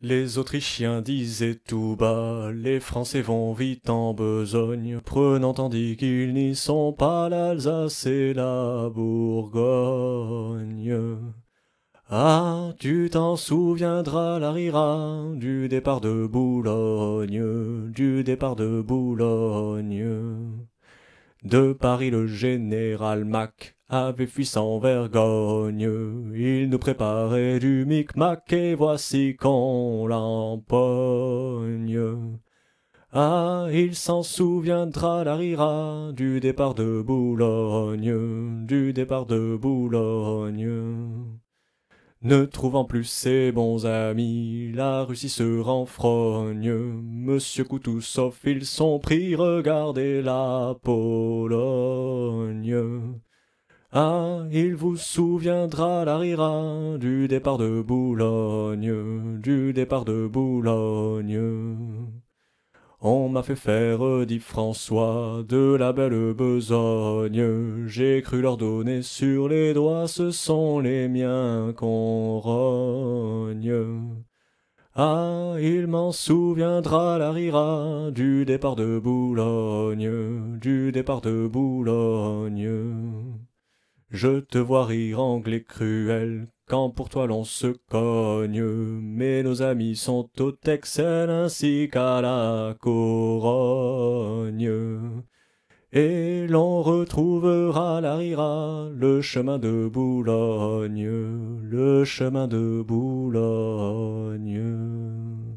Les Autrichiens disaient tout bas, les Français vont vite en besogne, prenant tandis qu'ils n'y sont pas l'Alsace et la Bourgogne. Ah, tu t'en souviendras, Larira, du départ de Boulogne, du départ de Boulogne. De Paris le général Mac avait fui sans vergogne, nous du micmac et voici qu'on l'empoigne. Ah, il s'en souviendra, la rira, du départ de Boulogne, du départ de Boulogne. Ne trouvant plus ses bons amis, la Russie se renfrogne. Monsieur sauf ils sont pris, regardez la Pologne. Ah, il vous souviendra la rira, du départ de Boulogne, du départ de Boulogne. On m'a fait faire, dit François, de la belle besogne. J'ai cru leur donner sur les doigts, ce sont les miens qu'on rogne. Ah, il m'en souviendra la rira du départ de Boulogne, du départ de Boulogne. Je te vois rire, anglais cruel, quand pour toi l'on se cogne. Mais nos amis sont au Texel ainsi qu'à la Corogne. Et l'on retrouvera la rira, le chemin de Boulogne, le chemin de Boulogne.